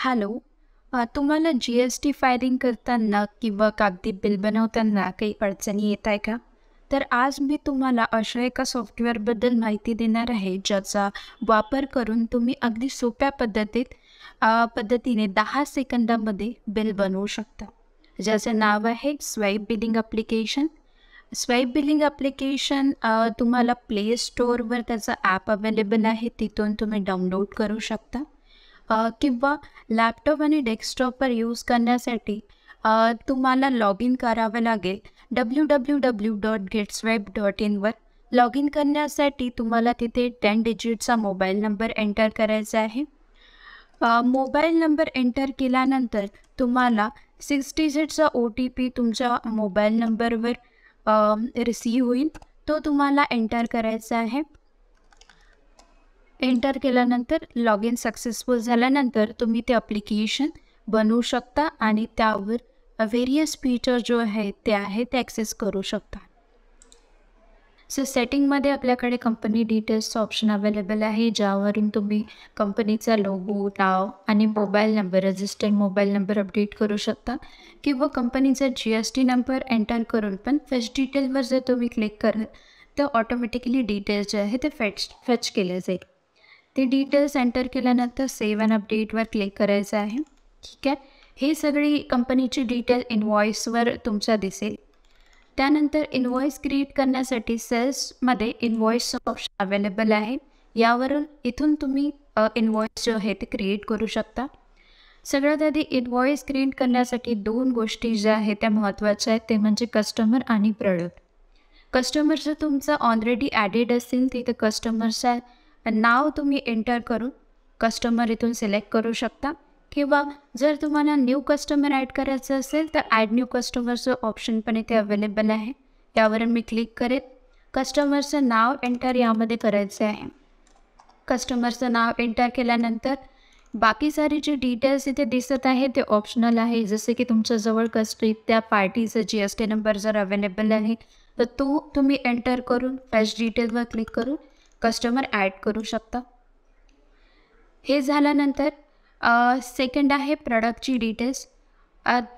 Hello तुम्हाला जी S T filing करताना किंवा कागदी बिल बनवताना काही अडचणी येत आहे का तर आज मी तुम्हाला अशा एका सॉफ्टवेअरबद्दल माहिती देणार आहे ज्याचा वापर करून तुम्ही अगदी सोप्या पद्धतीत पद्धतीने दहा सेकंदामध्ये बिल बनवू शकता ज्याचं नाव आहे swipe billing application swipe billing application तुम्हाला प्ले स्टोअरवर त्याचा ॲप अवेलेबल आहे तिथून तुम्ही डाउनलोड करू शकता किंवा लॅपटॉप आणि डेस्कटॉपवर यूज करण्यासाठी तुम्हाला लॉग इन करावं लागेल W W W dot getswipe dot इनवर लॉग इन करण्यासाठी तुम्हाला तिथे टेन डिजिटचा मोबाईल नंबर एंटर करायचा आहे मोबाईल नंबर एंटर केल्यानंतर तुम्हाला सिक्स डिजिटचा ओ टी पी तुमच्या मोबाईल नंबरवर रिसीव होईल तो तुम्हाला एंटर करायचा आहे एंटर केल्यानंतर लॉग इन सक्सेसफुल झाल्यानंतर तुम्ही ते अप्लिकेशन बनवू शकता आणि त्यावर व्हेरियस फीचर जो आहे ते आहे ते ॲक्सेस करू शकता सो सेटिंगमध्ये आपल्याकडे कंपनी डिटेल्स ऑप्शन अवेलेबल आहे ज्यावरून तुम्ही कंपनीचा लोगो नाव आणि mobile number registered mobile number update करू शकता किंवा कंपनीचा G S T number enter करून पण फेच डिटेलवर जर तुम्ही क्लिक कराल तर ऑटोमॅटिकली डिटेल्स जे आहे ते फेच फेच केले जाईल ते डिटेल्स एंटर केल्यानंतर सेव्ह अँड अपडेटवर क्लिक करायचं आहे ठीक आहे हे सगळी कंपनीची डिटेल इनव्हॉईसवर तुमच्या दिसेल त्यानंतर इनव्हॉईस क्रिएट करण्यासाठी सेल्समध्ये इनव्हॉईस ऑप्शन अवेलेबल आहे यावरून इथून तुम्ही इनव्हॉईस जो आहे ते क्रिएट करू शकता सगळ्यात आधी इनवॉईस क्रिएट करण्यासाठी दोन गोष्टी ज्या आहेत त्या महत्त्वाच्या आहेत ते म्हणजे कस्टमर आणि प्रोडक्ट कस्टमर जर तुमचा ऑलरेडी ॲडेड असेल तिथं कस्टमरचा नाव तुम्ही एंटर करून कस्टमर इथून सिलेक्ट करू शकता किंवा जर तुम्हाला न्यू कस्टमर ॲड करायचं असेल तर ॲड न्यू कस्टमरचं ऑप्शन पण इथे अवेलेबल आहे त्यावर मी क्लिक करेन कस्टमरचं नाव एंटर यामध्ये करायचं आहे कस्टमरचं नाव एंटर केल्यानंतर बाकी सारे जे डिटेल्स इथे दिसत आहे ते ऑप्शनल आहे जसे की तुमच्याजवळ कस्ट त्या पार्टीचं जी एस टी नंबर जर अवेलेबल आहे तर तो तुम्ही एंटर करून फॅश डिटेलवर क्लिक करून कस्टमर ॲड करू शकता हे झाल्यानंतर सेकंड आहे प्रॉडक्टची डिटेल्स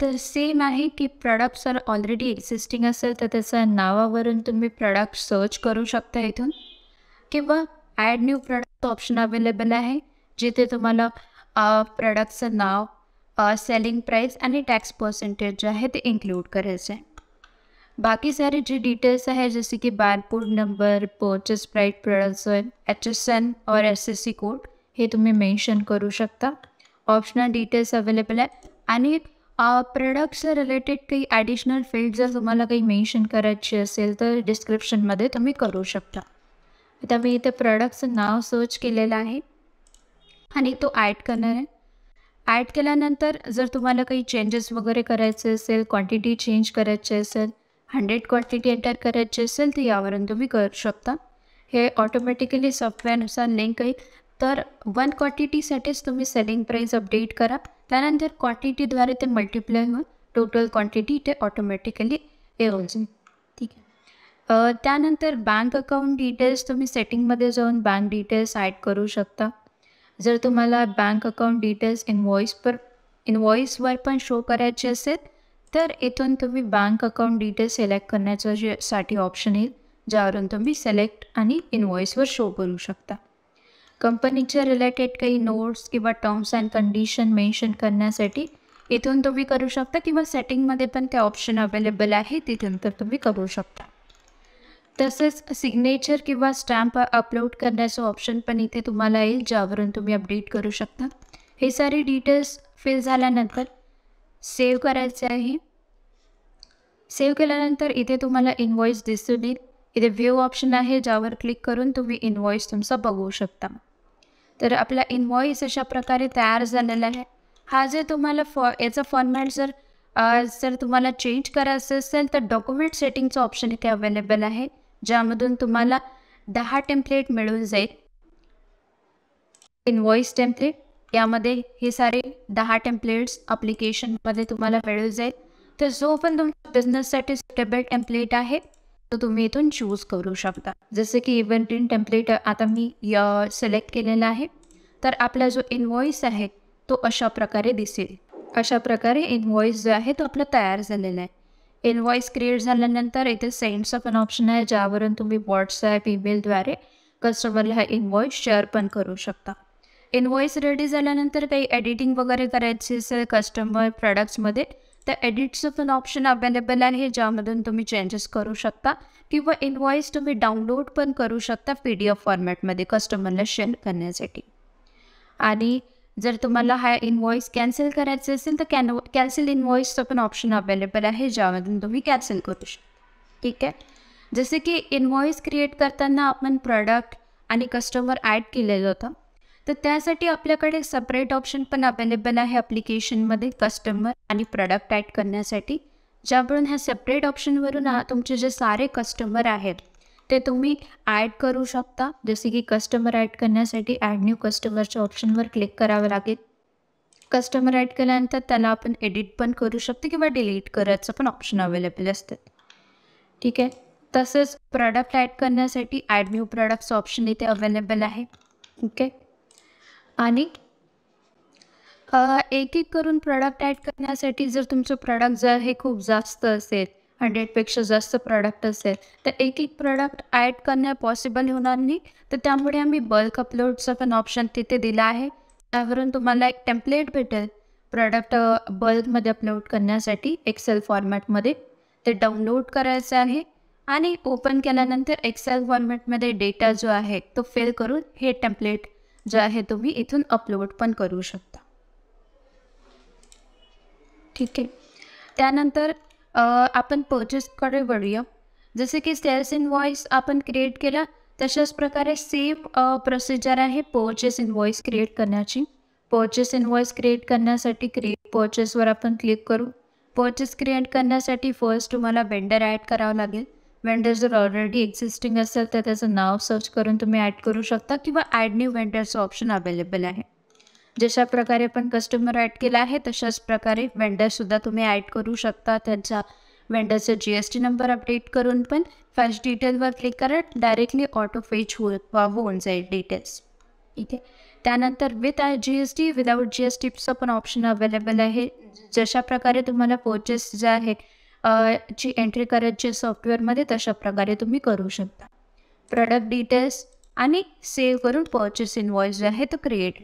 तर सेम आहे की प्रॉडक्ट जर ऑलरेडी एक्झिस्टिंग असेल तर त्याचं नावावरून तुम्ही प्रॉडक्ट सर्च करू शकता इथून किंवा add new product option available आहे जिथे तुम्हाला प्रॉडक्टचं नाव सेलिंग प्राईस आणि टॅक्स पर्सेंटेज जे आहे ते इन्क्लूड करायचं आहे बाकी सारे जे डिटेल्स है जैसे कि barcode number purchase price production H S N और एस एस सी कोड हे तुम्ही मेन्शन करू शकता ऑप्शनल डिटेल्स अवेलेबल आहे आणि प्रोडक्ट्स रिलेटेड काही ॲडिशनल फील्ड जर तुम्हाला काही मेन्शन करायची असेल तर डिस्क्रिप्शनमध्ये तुम्ही करू शकता आता मी इथे प्रोडक्टचं नाव सर्च केलेलं आहे आणि तो ॲड करणार आहे ॲड केल्यानंतर जर तुम्हाला काही चेंजेस वगैरे करायचे असेल क्वांटिटी चेंज करायची असेल हंड्रेड क्वांटिटी एंटर करायची असेल तर यावरून तुम्ही करू शकता हे ऑटोमॅटिकली सॉफ्टवेअरनुसार लिंक येईल तर वन क्वांटिटीसाठीच तुम्ही सेलिंग प्राईस अपडेट करा त्यानंतर क्वांटिटीद्वारे ते मल्टिप्लाय होऊन टोटल क्वांटिटी ते ऑटोमॅटिकली येऊन जाईल ठीक आहे त्यानंतर बँक अकाउंट डिटेल्स तुम्ही सेटिंगमध्ये जाऊन बँक डिटेल्स ॲड करू शकता जर तुम्हाला बँक अकाउंट डिटेल्स इनव्हॉइस पर इनव्हॉइसवर पण शो करायचे असेल तर इथून तुम्ही बँक अकाउंट डिटेल्स सिलेक्ट करण्याचं जे साठी ऑप्शन येईल ज्यावरून तुम्ही सिलेक्ट आणि इनव्हॉइसवर शो करू शकता कंपनीच्या रिलेटेड काही नोट्स किंवा टर्म्स अँड कंडिशन मेन्शन करण्यासाठी इथून तुम्ही करू शकता किंवा सेटिंगमध्ये पण ते ऑप्शन अवेलेबल आहे तिथून तर तुम्ही करू शकता तसेच सिग्नेचर किंवा स्टॅम्प अपलोड करण्याचं ऑप्शन पण इथे तुम्हाला येईल ज्यावरून तुम्ही अपडेट करू शकता हे सारे डिटेल्स फिल झाल्यानंतर सेव्ह करायचं आहे सेव्ह केल्यानंतर इथे तुम्हाला इनव्हॉइस दिसून येईल इथे व्ह्यू ऑप्शन आहे ज्यावर क्लिक करून तुम्ही इनव्हॉइस तुमचा बघू शकता तर आपला इनव्हॉइस अशा प्रकारे तयार झालेला आहे हा जर तुम्हाला फॉ याचा फॉर्मॅट जर जर तुम्हाला चेंज करायचं असेल तर डॉक्युमेंट सेटिंगचं ऑप्शन इथे अवेलेबल आहे ज्यामधून तुम्हाला दहा टेम्पलेट मिळून जाईल इनव्हॉइस टेम्पलेट यामध्ये हे सारे दहा टेम्पलेट्स अप्लिकेशनमध्ये तुम्हाला मिळून जाईल तर जो पण तुमच्या बिझनेससाठी सुटेबल टेम्पलेट आहे तो तुम्ही इथून चूज करू शकता जसे की इन टेम्पलेट आता मी सिलेक्ट केलेला आहे तर आपला जो इनव्हॉइस आहे तो अशा प्रकारे दिसेल अशा प्रकारे इनव्हॉइस जो आहे तो आपला तयार झालेला आहे इनव्हॉइस क्रिएट झाल्यानंतर इथे सेंडचा पण ऑप्शन आहे ज्यावरून तुम्ही व्हॉट्सॲप ईमेलद्वारे कस्टमरला हा इनव्हॉइस शेअर पण करू शकता इनवॉईस रेडी झाल्यानंतर काही एडिटिंग वगैरे करायची असेल कस्टमर प्रॉडक्ट्समध्ये तर एडिटचं पण ऑप्शन अवेलेबल आहे ज्यामधून तुम्ही चेंजेस करू शकता किंवा इनवॉईस तुम्ही डाउनलोड पण करू शकता पी डी एफ फॉर्मॅटमध्ये कस्टमरला शेअर करण्यासाठी आणि जर तुम्हाला हा इनवॉईस कॅन्सल करायचं असेल तर कॅन कॅन्सल इनवॉईसचं पण ऑप्शन अवेलेबल आहे ज्यामधून तुम्ही कॅन्सल करू शकता ठीक आहे जसे की इनवॉईस क्रिएट करताना आपण प्रॉडक्ट आणि कस्टमर ॲड केलेलं होतं तर त्यासाठी आपल्याकडे सपरेट ऑप्शन पण अवेलेबल आहे ॲप्लिकेशनमध्ये कस्टमर आणि प्रॉडक्ट ॲड करण्यासाठी ज्यावरून ह्या सेपरेट ऑप्शनवरून तुमचे जे सारे कस्टमर आहेत ते तुम्ही ॲड करू शकता जसे की कस्टमर ॲड करण्यासाठी ॲड न्यू कस्टमरच्या ऑप्शनवर क्लिक करावं लागेल कस्टमर ॲड केल्यानंतर त्याला आपण एडिट पण करू शकतो किंवा डिलीट करायचं पण ऑप्शन अवेलेबल असतात ठीक आहे तसंच प्रॉडक्ट ॲड करण्यासाठी ॲड न्यू प्रॉडक्टचं ऑप्शन इथे अवेलेबल आहे ओके आणि एक एक करून प्रॉडक्ट ॲड करण्यासाठी जर तुमचं प्रॉडक्ट जर हे खूप जास्त असेल हंड्रेडपेक्षा जास्त प्रॉडक्ट असेल तर एक एक प्रॉडक्ट ॲड करणं पॉसिबल होणार नाही तर त्यामुळे आम्ही बल्क अपलोडचा पण ऑप्शन तिथे दिला आहे त्यावरून तुम्हाला एक टेम्पलेट भेटेल प्रॉडक्ट बल्कमध्ये अपलोड करण्यासाठी एक्सेल फॉर्मॅटमध्ये ते डाउनलोड करायचं आहे आणि ओपन केल्यानंतर एक्सेल फॉर्मॅटमध्ये डेटा जो आहे तो फिल करून हे टेम्पलेट जे आहे तुम्ही इथून अपलोड पण करू शकता ठीक आहे त्यानंतर आपण पर्चेसकडे वळूया जसे की सेल्स व्हॉइस आपण क्रिएट केला तशाच प्रकारे सेम प्रोसिजर आहे पर्चेस व्हॉइस क्रिएट करण्याची पर्चेस व्हॉइस क्रिएट करण्यासाठी क्रिएट पर्चेसवर आपण क्लिक करू पर्चेस क्रिएट करण्यासाठी फर्स्ट तुम्हाला वेंडर ॲड करावं लागेल वेंडर जर ऑलरेडी एक्झिस्टिंग असेल तर त्याचं नाव सर्च करून तुम्ही ॲड करू शकता किंवा ॲड न्यू वेंडरचं ऑप्शन अवेलेबल आहे जशा प्रकारे आपण कस्टमर ॲड केला आहे तशाच प्रकारे वेंडरसुद्धा तुम्ही ॲड करू शकता त्यांचा वेंडरचा G S T number update करून पण फर्स्ट डिटेलवर क्लिक करा डायरेक्टली ऑटो फेच हो होऊन जाईल डिटेल्स इथे त्यानंतर with G S T without G S टीचं पण ऑप्शन अवेलेबल आहे जशा प्रकारे तुम्हाला पोचेस जे आहे ची एंट्री करायची सॉफ्टवेअरमध्ये तशा प्रकारे तुम्ही करू शकता प्रॉडक्ट डिटेल्स आणि सेव्ह करून पर्चेस इनवॉइस जे आहे तो क्रिएट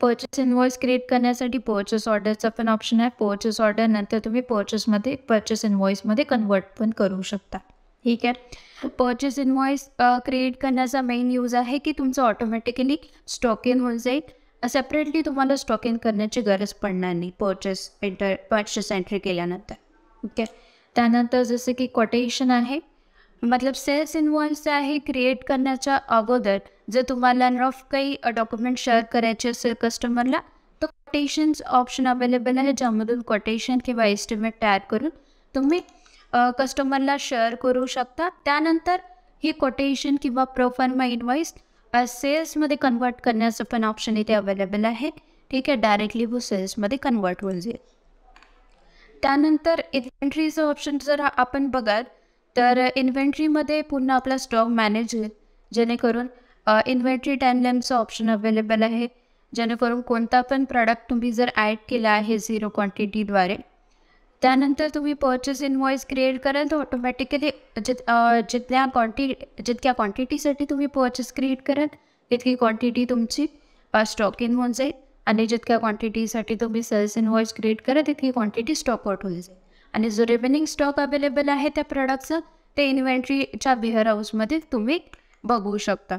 पर्चेस इनवॉइस क्रिएट करण्यासाठी पर्चेस ऑर्डरचा पण ऑप्शन आहे पर्चेस ऑर्डर नंतर तुम्ही पर्चेसमध्ये पर्चेस इनवॉइसमध्ये कन्वर्ट पण करू शकता ठीक आहे पर्चेस इनवॉइस क्रिएट करण्याचा मेन यूज आहे की तुमचं ऑटोमॅटिकली स्टॉक इन होऊन जाईल सेपरेटली तुम्हाला स्टॉक इन करण्याची गरज पडणार नाही पर्चेस एंटर पर्चेस एंट्री केल्यानंतर ओके त्यानंतर जसं की कोटेशन आहे मतलब सेल्स जे आहे क्रिएट करण्याच्या अगोदर जर तुम्हाला रफ काही डॉक्युमेंट शेअर करायचे असेल कस्टमरला तर कोटेशन्स ऑप्शन अवेलेबल आहे ज्यामधून कोटेशन किंवा एस्टिमेट तयार करून तुम्ही कस्टमरला शेअर करू शकता त्यानंतर ही कोटेशन किंवा मा इन्व्हॉइस सेल्समध्ये कन्वर्ट करण्याचं पण ऑप्शन इथे अवेलेबल आहे ठीक आहे डायरेक्टली वो सेल्समध्ये कन्वर्ट होऊन जाईल त्यानंतर इन्व्हेंट्रीचं ऑप्शन जर आपण बघाल तर इन्व्हेंट्रीमध्ये पुन्हा आपला स्टॉक मॅनेज होईल जेणेकरून इन्व्हेंट्री लेमचं ऑप्शन अवेलेबल आहे जेणेकरून कोणता पण प्रॉडक्ट तुम्ही जर ॲड केला आहे झिरो क्वांटिटीद्वारे त्यानंतर तुम्ही पर्चेस इनव्हॉइस क्रिएट कराल तर ऑटोमॅटिकली जित जितल्या क्वांटिटी जितक्या क्वांटिटीसाठी तुम्ही पर्चेस क्रिएट कराल तितकी क्वांटिटी तुमची स्टॉक इन होऊन जाईल आणि जितक्या क्वांटिटीसाठी तुम्ही सेल्स इनवॉइस क्रिएट करा तितकी क्वांटिटी स्टॉक आउट होईल आणि जो रिमेनिंग स्टॉक अवेलेबल आहे त्या प्रॉडक्टचं ते इन्व्हेंट्रीच्या बिअर हाऊसमध्ये तुम्ही बघू शकता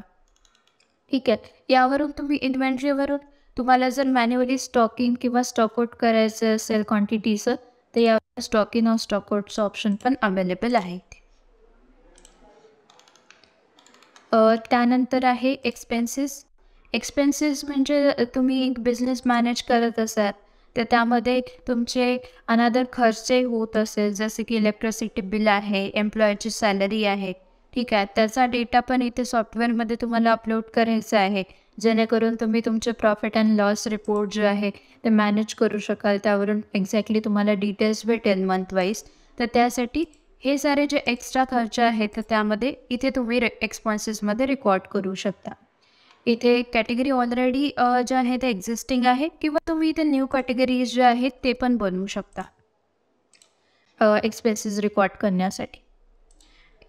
ठीक आहे यावरून तुम्ही इन्व्हेंट्रीवरून तुम्हाला जर मॅन्युअली स्टॉकिंग किंवा स्टॉकआउट करायचं असेल क्वांटिटीचं तर या स्टॉकिंग ऑन स्टॉकआउटचं ऑप्शन पण अवेलेबल आहे त्यानंतर आहे एक्सपेन्सेस एक्सपेन्सेस म्हणजे तुम्ही एक बिझनेस मॅनेज करत असाल तर त्यामध्ये तुमचे अनादर खर्च होत असेल जसे की इलेक्ट्रिसिटी बिल आहे एम्प्लॉयची सॅलरी आहे ठीक आहे त्याचा डेटा पण इथे सॉफ्टवेअरमध्ये तुम्हाला अपलोड करायचा आहे जेणेकरून तुम्ही तुमचे प्रॉफिट अँड लॉस रिपोर्ट जे आहे ते मॅनेज करू शकाल त्यावरून एक्झॅक्टली तुम्हाला डिटेल्स भेटेल मंथवाईज तर त्यासाठी हे सारे जे एक्स्ट्रा खर्च आहेत तर त्यामध्ये इथे तुम्ही रे एक्सपॉन्सेसमध्ये रेकॉर्ड करू शकता इथे कॅटेगरी ऑलरेडी जे आहे ते एक्झिस्टिंग आहे किंवा तुम्ही इथे न्यू कॅटेगरीज जे आहेत ते पण बनवू शकता एक्सपेन्सेस रेकॉर्ड करण्यासाठी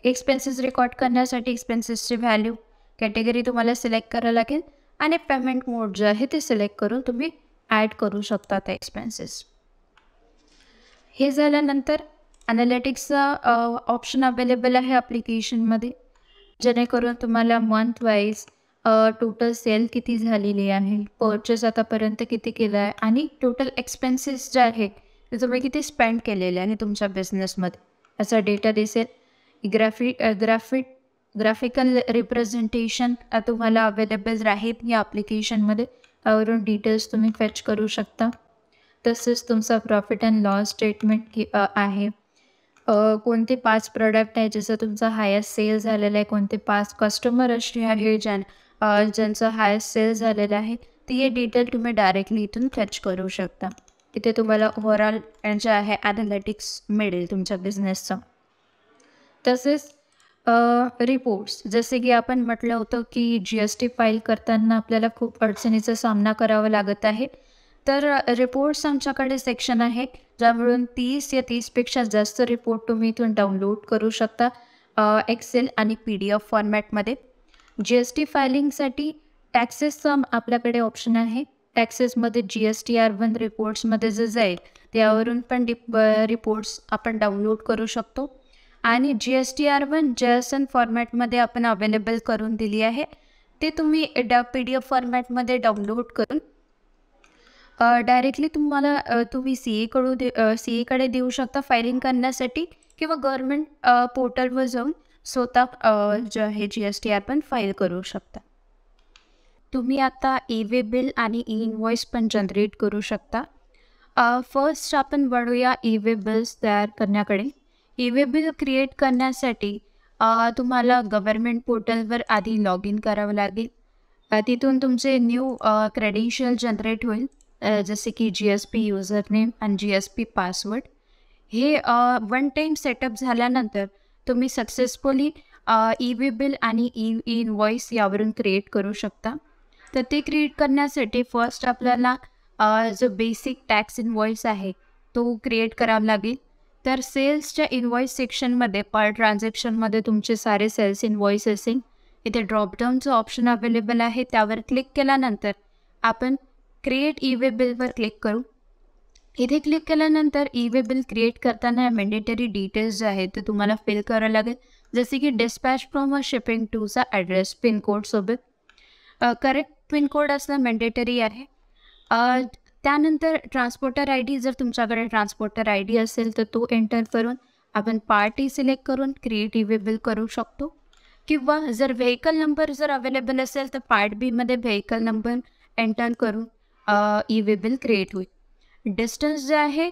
एक्सपेन्सेस रेकॉर्ड करण्यासाठी एक्सपेन्सेसची व्हॅल्यू कॅटेगरी तुम्हाला सिलेक्ट करावं लागेल आणि पेमेंट मोड जे आहे ते सिलेक्ट करून तुम्ही ॲड करू शकता त्या एक्सपेन्सेस हे झाल्यानंतर ॲनालिटिक्सचा ऑप्शन अवेलेबल आहे ॲप्लिकेशनमध्ये जेणेकरून तुम्हाला मंथ वाईज टोटल सेल किती झालेली आहे, पर्चेस आतापर्यंत किती केला आहे आणि टोटल एक्सपेन्सेस जे आहेत, ते तुम्ही किती स्पेंड केलेले आहे तुमच्या बिझनेसमध्ये. असा डेटा दिसेल. ग्राफी ग्राफिक ग्राफिकल रिप्रेझेंटेशन तुम्हाला अवेलेबल राहील या ॲप्लिकेशनमध्ये. त्यावरून डिटेल्स तुम्ही फेच करू शकता. तसेच तुमचा प्रॉफिट अँड लॉस स्टेटमेंट की आहे. कोणते पाच प्रोडक्ट आहे, जसं तुमचा हायस्ट सेल झालेला आहे, कोणते पाच कस्टमर असे आहे ज्यां ज्यांचं हायस्ट सेल झालेलं आहे ते हे डिटेल तुम्ही डायरेक्टली इथून फॅच करू शकता तिथे तुम्हाला ओव्हरऑल जे आहे ॲनालिटिक्स मिळेल तुमच्या बिझनेसचं तसेच रिपोर्ट्स जसे की आपण म्हटलं होतं की जी एस टी फाईल करताना आपल्याला खूप अडचणीचा सामना करावा लागत आहे तर रिपोर्ट्स आमच्याकडे सेक्शन आहे ज्यामुळे तीस या तीसपेक्षा जास्त रिपोर्ट तुम्ही इथून डाउनलोड करू शकता एक्सेल आणि पी डी एफ फॉर्मॅटमध्ये जी एस टी फायलिंगसाठी टॅक्सेसचा आपल्याकडे ऑप्शन आहे टॅक्सेसमध्ये G S T R one रिपोर्ट्समध्ये जे जाईल त्यावरून पण डिप रिपोर्ट्स आपण डाउनलोड करू शकतो आणि G S T R one J S N फॉर्मॅटमध्ये आपण अवेलेबल करून दिली आहे ते तुम्ही डा पी डी एफ फॉर्मॅटमध्ये डाउनलोड करून डायरेक्टली तुम्हाला तुम्ही सी एकडून दे सी एकडे देऊ शकता फायलिंग करण्यासाठी किंवा गव्हर्मेंट पोर्टलवर जाऊन स्वतः जे हे जी एस टी आर पण फाईल करू शकता तुम्ही आता ई वे बिल आणि ई इनवॉइस पण जनरेट करू शकता फर्स्ट आपण वळूया ई वे बिल्स तयार करण्याकडे ई वे बिल क्रिएट करण्यासाठी तुम्हाला गव्हर्मेंट पोर्टलवर आधी लॉग इन करावं लागेल तिथून तुमचे न्यू क्रेडेन्शियल जनरेट होईल जसे की G S P user name आणि जी एस पी पासवर्ड हे वन टाईम सेटअप झाल्यानंतर तुम्ही सक्सेसफुली ई वी बिल आणि ई e इनवॉईस यावरून क्रिएट करू शकता तर ते क्रिएट करण्यासाठी फर्स्ट आपल्याला जो बेसिक टॅक्स इनवॉईस आहे तो क्रिएट करावा लागेल तर सेल्सच्या इनवॉईस सेक्शनमध्ये पर ट्रान्झॅक्शनमध्ये तुमचे सारे सेल्स इनवॉईस असेल इथे ड्रॉपडाऊनचं ऑप्शन अवेलेबल आहे त्यावर क्लिक केल्यानंतर आपण क्रिएट ई वे बिलवर क्लिक करू इथे क्लिक केल्यानंतर ई वे बिल क्रिएट करताना मॅन्डेटरी डिटेल्स जे आहेत ते तुम्हाला फिल करावं लागेल जसे की डिस्पॅच फ्रॉम अ शिपिंग टूचा ॲड्रेस पिनकोडसोबत करेक्ट पिनकोड असणं मॅन्डेटरी आहे त्यानंतर ट्रान्सपोर्टर आय डी जर तुमच्याकडे ट्रान्सपोर्टर आय डी असेल तर तो एंटर करून आपण पार्टी सिलेक्ट करून क्रिएट ई वे बिल करू शकतो किंवा जर व्हेकल नंबर जर अवेलेबल असेल तर पार्ट बीमध्ये व्हेकल नंबर एंटर करून ई वे बिल क्रिएट होईल डिस्टन्स जे आहे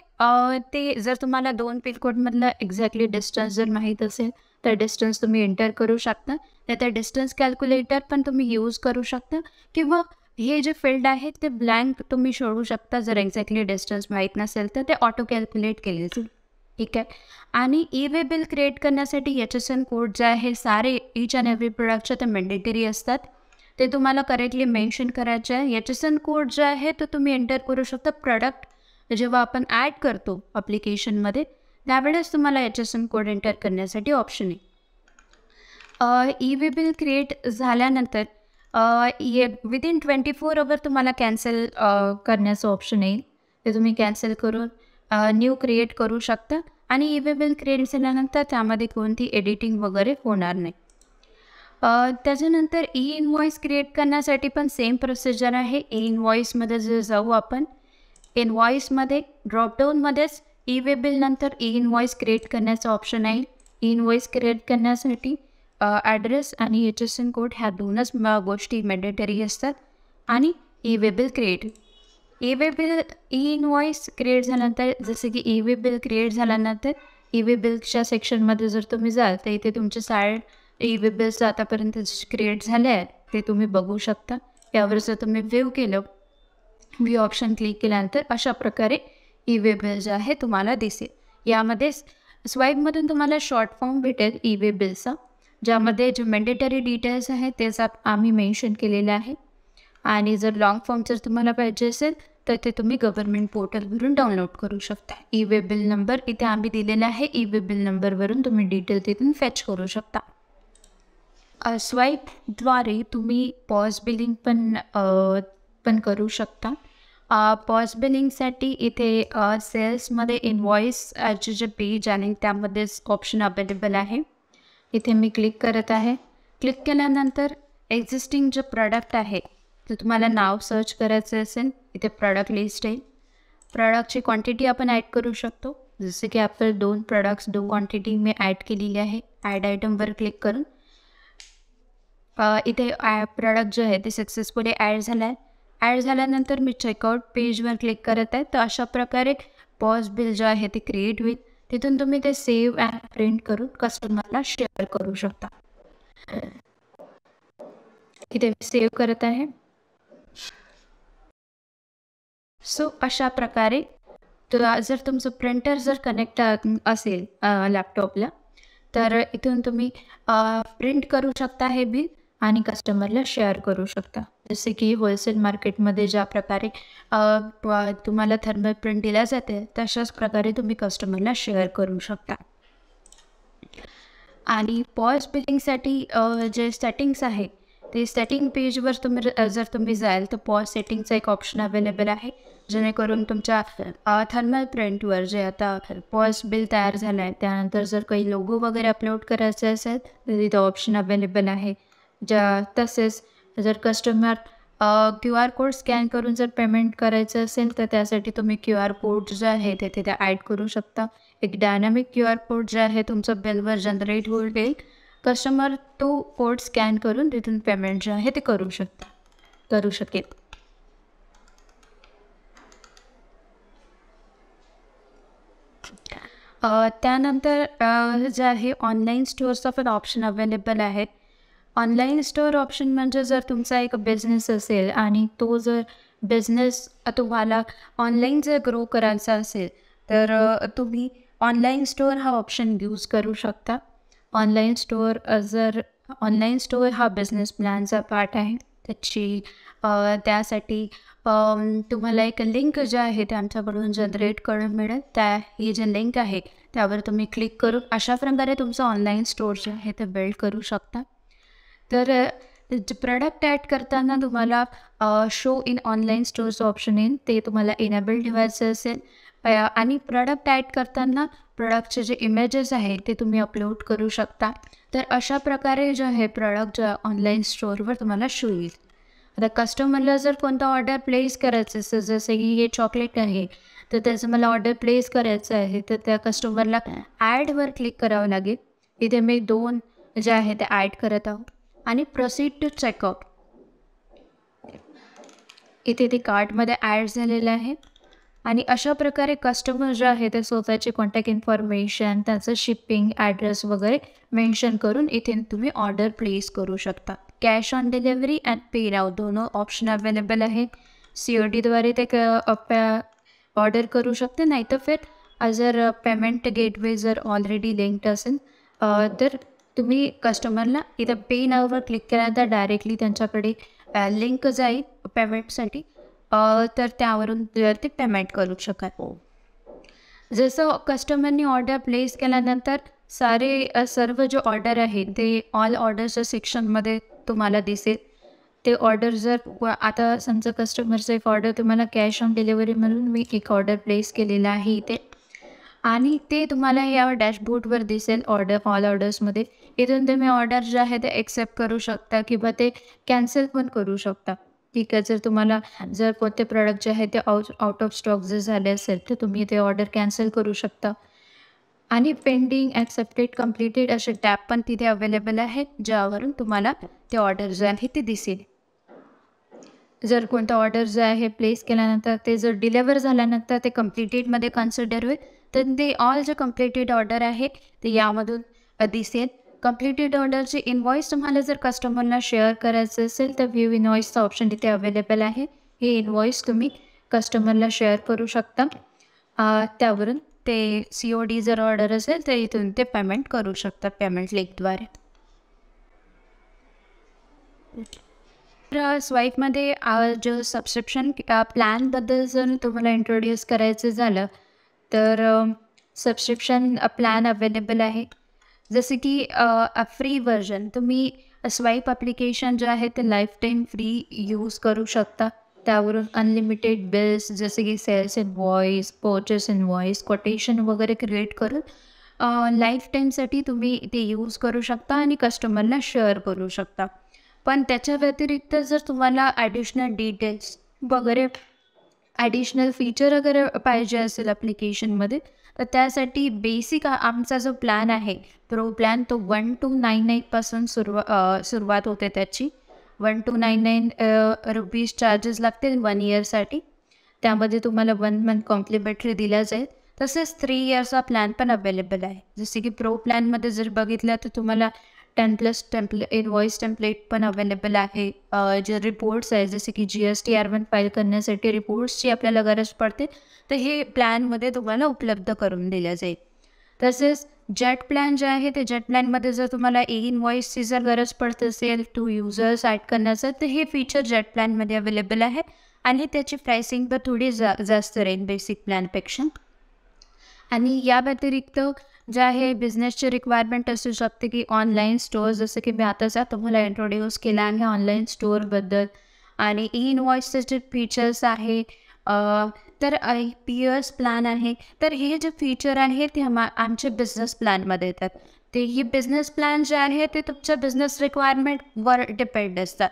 ते जर तुम्हाला दोन पिनकोडमधलं एक्झॅक्टली डिस्टन्स जर माहीत असेल तर डिस्टन्स तुम्ही एंटर करू शकता तर त्या डिस्टन्स कॅल्क्युलेटर पण तुम्ही यूज करू शकता किंवा हे जे फील्ड आहे ते ब्लँक तुम्ही शोधू शकता जर एक्झॅक्टली डिस्टन्स माहीत नसेल तर ते ऑटो कॅल्क्युलेट केले जाईल ठीक आहे आणि ई वे बिल क्रिएट करण्यासाठी एच एस एन कोड जे आहे सारे ईच अँड एव्हरी प्रोडक्टचे ते मेंडेटरी असतात ते तुम्हाला करेक्टली मेन्शन करायचे आहे एच एस एन कोड जे आहे तो तुम्ही एंटर करू शकता प्रोडक्ट जेव्हा आपण ॲड करतो अप्लिकेशनमध्ये त्यावेळेस तुम्हाला H S M code enter करण्यासाठी ऑप्शन आहे ई वे बिल क्रिएट झाल्यानंतर ये विदिन ट्वेंटी फोर अवर तुम्हाला कॅन्सल करण्याचं ऑप्शन येईल ते तुम्ही कॅन्सल करून न्यू क्रिएट करू शकता आणि ई वे बिल क्रिएट झाल्यानंतर त्यामध्ये कोणती एडिटिंग वगैरे होणार नाही त्याच्यानंतर ई इनवॉईस क्रिएट करण्यासाठी पण सेम प्रोसिजर आहे ई इनवॉईसमध्ये जर जाऊ आपण इनव्हॉईसमध्ये ड्रॉपडाऊनमध्येच ई वे बिल नंतर ई वॉईस क्रिएट करण्याचं ऑप्शन आहे ई इनव्हॉईस क्रिएट करण्यासाठी ॲड्रेस आणि एच एस एन कोड ह्या दोनच गोष्टी मॅडेटरी असतात आणि E way bill create E way bill E invoice create झाल्यानंतर जसं की ई वे बिल क्रिएट झाल्यानंतर ई वे बिलच्या सेक्शनमध्ये जर तुम्ही जाल तर इथे तुमचे साईड ई वे बिल्स आतापर्यंत क्रिएट झाले आहेत ते तुम्ही बघू शकता यावर जर तुम्ही व्ह्यू केलं व्ह्यू ऑप्शन क्लिक केल्यानंतर अशा प्रकारे ई e वे बिल जे आहे तुम्हाला दिसेल यामध्ये स्वाईपमधून तुम्हाला शॉर्ट फॉर्म भेटेल ई वे बिलचा ज्यामध्ये जे मेंडेटरी डिटेल्स आहे ते आप आम्ही मेन्शन केलेले आहे आणि जर लॉंग फॉर्म जर तुम्हाला पाहिजे असेल तर ते तुम्ही गव्हर्नमेंट पोर्टलवरून डाउनलोड करू शकता ई वे बिल नंबर इथे आम्ही दिलेला आहे ई वे बिल नंबरवरून तुम्ही डिटेल तिथून फॅच करू शकता स्वाईपद्वारे तुम्ही पॉज बिलिंग पण पण करू शकता पॉस्ट बिलिंगसाठी इथे सेल्समध्ये इनव्हॉईसचे जे पेज आणि त्यामध्येच ऑप्शन अवेलेबल आहे इथे मी क्लिक करत आहे क्लिक केल्यानंतर एक्झिस्टिंग जे प्रॉडक्ट आहे तर तुम्हाला नाव सर्च करायचं असेल इथे प्रॉडक्ट लिस्ट येईल प्रॉडक्टची क्वांटिटी आपण ॲड करू शकतो जसे की आपण दोन प्रॉडक्ट्स दोन क्वांटिटी मी ॲड केलेली आहे ॲड आयटमवर क्लिक करून इथे प्रॉडक्ट जे आहे ते सक्सेसफुली ॲड झालं आहे ॲड झाल्यानंतर मी चेकआउट पेजवर क्लिक करत आहे तर अशा प्रकारे पॉज बिल जे आहे ते क्रिएट होईल तिथून तुम्ही ते सेव्ह अँड प्रिंट करून कस्टमरला शेअर करू शकता तिथे मी सेव्ह करत आहे सो अशा प्रकारे तो जर तुमचं प्रिंटर जर कनेक्ट असेल लॅपटॉपला तर इथून तुम्ही प्रिंट करू शकता हे बिल आणि कस्टमरला शेअर करू शकता जसे की होलसेल मार्केटमध्ये ज्या प्रकारे तुम्हाला थर्मल प्रिंट दिल्या जाते तशाच प्रकारे तुम्ही कस्टमरला शेअर करू शकता आणि पॉज बिलिंगसाठी जे सेटिंग्स आहे ते सेटिंग पेजवर तुम्ही जर तुम्ही जाल तर पॉज सेटिंगचा एक ऑप्शन अवेलेबल आहे जेणेकरून तुमच्या थर्मल प्रिंटवर जे आता पॉज बिल तयार झालं आहे त्यानंतर जर काही लोगो वगैरे अपलोड करायचे असेल तर तिथं ऑप्शन अवेलेबल आहे ज्या तसेच जर customer Q R code scan करून जर पेमेंट करायचं असेल तर त्यासाठी तुम्ही क्यू आर कोड जे आहे ते तिथे ॲड करू शकता एक डायनॅमिक क्यू आर कोड जे आहे तुमचं बिलवर जनरेट होऊ येईल कस्टमर तो कोड स्कॅन करून तिथून पेमेंट जे आहे ते करू शकता करू शकेल त्यानंतर जे आहे online stores of option available आहेत ऑनलाईन स्टोअर ऑप्शन म्हणजे जर तुमचा एक बिझनेस असेल आणि तो जर बिझनेस तुम्हाला ऑनलाईन जर ग्रो करायचा असेल तर तुम्ही ऑनलाईन स्टोअर हा ऑप्शन यूज करू शकता ऑनलाईन स्टोअर जर ऑनलाईन स्टोअर हा बिझनेस प्लॅनचा पार्ट आहे त्याची त्यासाठी तुम्हाला एक लिंक जे आहे ते आमच्याकडून जनरेट करून मिळेल त्या ही जे लिंक आहे त्यावर तुम्ही क्लिक करून अशा प्रकारे तुमचं ऑनलाईन स्टोअर जे आहे ते बिल्ड करू शकता तर प्रॉडक्ट ॲड करताना तुम्हाला show in online stores option येईल ते तुम्हाला इनेबल ठेवायचं असेल आणि प्रॉडक्ट ॲड करताना प्रॉडक्टचे जे इमेजेस आहेत ते तुम्ही अपलोड करू शकता तर अशा प्रकारे जे आहे प्रॉडक्ट ऑनलाईन स्टोअरवर तुम्हाला शो येईल आता कस्टमरला जर कोणता ऑर्डर प्लेस करायचं असेल जसं की हे चॉकलेट आहे तर त्याचं मला ऑर्डर प्लेस करायचं आहे तर त्या कस्टमरला ॲडवर क्लिक करावं लागेल इथे मी दोन जे आहे ते ॲड करत आहोत आणि प्रोसीड टू चेकअप इथे ते कार्टमध्ये ॲड झालेलं आहे आणि अशा प्रकारे कस्टमर जे आहे ते स्वतःचे कॉन्टॅक्ट इन्फॉर्मेशन त्यांचं शिपिंग ॲड्रेस वगैरे मेन्शन करून इथे तुम्ही ऑर्डर प्लेस करू शकता cash on delivery and pay now दोन ऑप्शन अवेलेबल आहे सी ओ डीद्वारे ते ऑर्डर करू शकते नाही तर फिर जर पेमेंट गेटवे जर ऑलरेडी लिंक्ड असेल तर तुम्ही कस्टमरला इथं पे नावर क्लिक तर डायरेक्टली त्यांच्याकडे लिंक जाईल पेमेंटसाठी तर त्यावरून ते पेमेंट करू शकाल हो. जसं कस्टमरनी ऑर्डर प्लेस केल्यानंतर सारे सर्व जे ऑर्डर आहे ते ऑल ऑर्डरच्या सेक्शनमध्ये तुम्हाला दिसेल ते ऑर्डर जर आता समजा कस्टमरचं एक ऑर्डर तुम्हाला कॅश ऑन डिलिव्हरी म्हणून मी एक ऑर्डर प्लेस केलेला आहे इथे आणि ते तुम्हाला या डॅशबोर्डवर दिसेल ऑर्डर ऑल ऑर्डर्समध्ये इथून तुम्ही ऑर्डर जे आहे ते एक्सेप्ट करू शकता किंवा ते कॅन्सल पण करू शकता ठीक आहे जर तुम्हाला जर कोणते प्रॉडक्ट जे आहे ते आउट आउट ऑफ स्टॉक जर झाले असेल तर तुम्ही ते ऑर्डर कॅन्सल करू शकता आणि पेंडिंग ॲक्सेप्टेड कम्प्लिटेड असे टॅप पण तिथे अवेलेबल आहेत ज्यावरून तुम्हाला ते ऑर्डर जे आहे ते दिसेल जर कोणता ऑर्डर जे आहे प्लेस केल्यानंतर ते जर डिलेवर झाल्यानंतर ते कम्प्लिटेडमध्ये कन्सिडर होईल तर ते ऑल जे कम्प्लिटेड ऑर्डर आहे ते यामधून दिसेल कम्प्लिटेड ऑर्डरची इनव्हॉइस तुम्हाला जर कस्टमरला शेअर करायचं असेल तर व्ह्यू इनव्हॉइसचं ऑप्शन इथे अवेलेबल आहे हे इनव्हॉइस तुम्ही कस्टमरला शेअर करू शकता त्यावरून ते सी ओ डी जर ऑर्डर असेल तर इथून ते पेमेंट करू शकता पेमेंट लिंकद्वारे तर स्वाईपमध्ये जो सबस्क्रिप्शन प्लॅनबद्दल जर तुम्हाला इंट्रोड्यूस करायचं झालं तर सबस्क्रिप्शन प्लॅन अवेलेबल आहे जसे की फ्री व्हर्जन तुम्ही स्वाईप ॲप्लिकेशन जे आहे ते लाईफ टाईम फ्री यूज करू शकता त्यावरून अनलिमिटेड बिल्स जसे की sales in voice purchase in voice quotation वगैरे क्रिएट करून लाईफ टाईमसाठी तुम्ही ते यूज करू शकता आणि कस्टमरला शेअर करू शकता पण त्याच्या व्यतिरिक्त जर तुम्हाला ॲडिशनल डिटेल्स वगैरे ॲडिशनल फीचर वगैरे पाहिजे असेल ॲप्लिकेशनमध्ये तर त्यासाठी बेसिक आमचा जो प्लॅन आहे प्रो प्लॅन तो वन टू नाईन नाईनपासून सुरुवा सुरुवात होते त्याची one two nine nine rupees charges लागतील वन इयरसाठी त्यामध्ये तुम्हाला वन मंथ कॉम्प्लिमेंटरी दिल्या जाईल तसेच थ्री इयर्सचा प्लॅन पण अवेलेबल आहे जसे की प्रो प्लॅनमध्ये जर बघितलं तर तुम्हाला ten plus template invoice template पण अवेलेबल आहे जे रिपोर्ट्स आहे जसे की G S T R one file करण्यासाठी रिपोर्ट्सची आपल्याला गरज पडते तर हे प्लॅनमध्ये तुम्हाला उपलब्ध करून दिलं जाईल तसेच जेट प्लॅन जे आहे ते जेट प्लॅनमध्ये जर तुम्हाला ए इनवॉईसची जर गरज पडत असेल टू युजर्स ॲड करण्याचं तर हे फीचर जेट प्लॅनमध्ये अवेलेबल आहे आणि त्याची प्राइसिंग तर थोडी जा जास्त राहील बेसिक प्लॅनपेक्षा आणि या व्यतिरिक्त जे आहे बिझनेसची रिक्वायरमेंट असू शकते की ऑनलाईन स्टोअर जसं की मी आताच तुम्हाला इंट्रोड्यूस केला आहे ऑनलाईन स्टोअरबद्दल आणि ई इनवॉइसचे जे फीचर्स आहे तर पीयर्स प्लॅन e आहे तर हे जे फीचर आहे ते आम्हा आमच्या बिझनेस प्लॅनमध्ये येतात ते ही बिझनेस प्लॅन जे आहे ते तुमच्या बिझनेस रिक्वायरमेंटवर डिपेंड असतात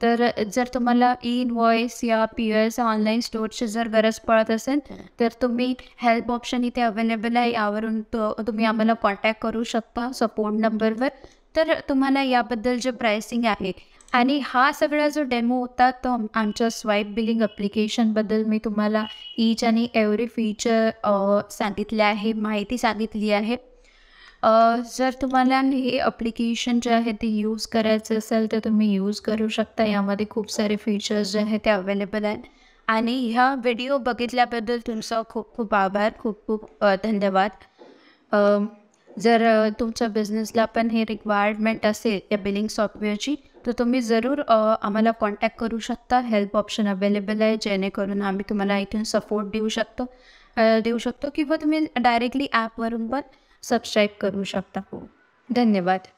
तर जर तुम्हाला ई इनवॉइस या पी एस ऑनलाईन स्टोअरची जर गरज पडत असेल तर तुम्ही हेल्प ऑप्शन इथे अवेलेबल आहे यावरून तुम्ही आम्हाला कॉन्टॅक्ट करू शकता सपोर्ट नंबरवर तर तुम्हाला याबद्दल जे प्राइसिंग आहे आणि हा सगळा जो डेमो होता तो आमच्या स्वाईप बिलिंग अप्लिकेशनबद्दल मी तुम्हाला ईच आणि एव्हरी फीचर सांगितले आहे माहिती सांगितली आहे जर तुम्हाला हे अप्लिकेशन जे आहे ते यूज करायचं असेल तर तुम्ही यूज करू शकता यामध्ये खूप सारे फीचर्स जे आहे ते अवेलेबल आहेत आणि ह्या व्हिडिओ बघितल्याबद्दल तुमचा खूप खूप आभार खूप खूप धन्यवाद जर तुमच्या बिझनेसला पण हे रिक्वायरमेंट असेल या बिलिंग सॉफ्टवेअरची तर तुम्ही जरूर आम्हाला कॉन्टॅक्ट करू शकता हेल्प ऑप्शन अवेलेबल आहे जेणेकरून आम्ही तुम्हाला इथून सपोर्ट देऊ शकतो देऊ शकतो किंवा तुम्ही डायरेक्टली ॲपवरून पण सबस्क्राईब करू शकता धन्यवाद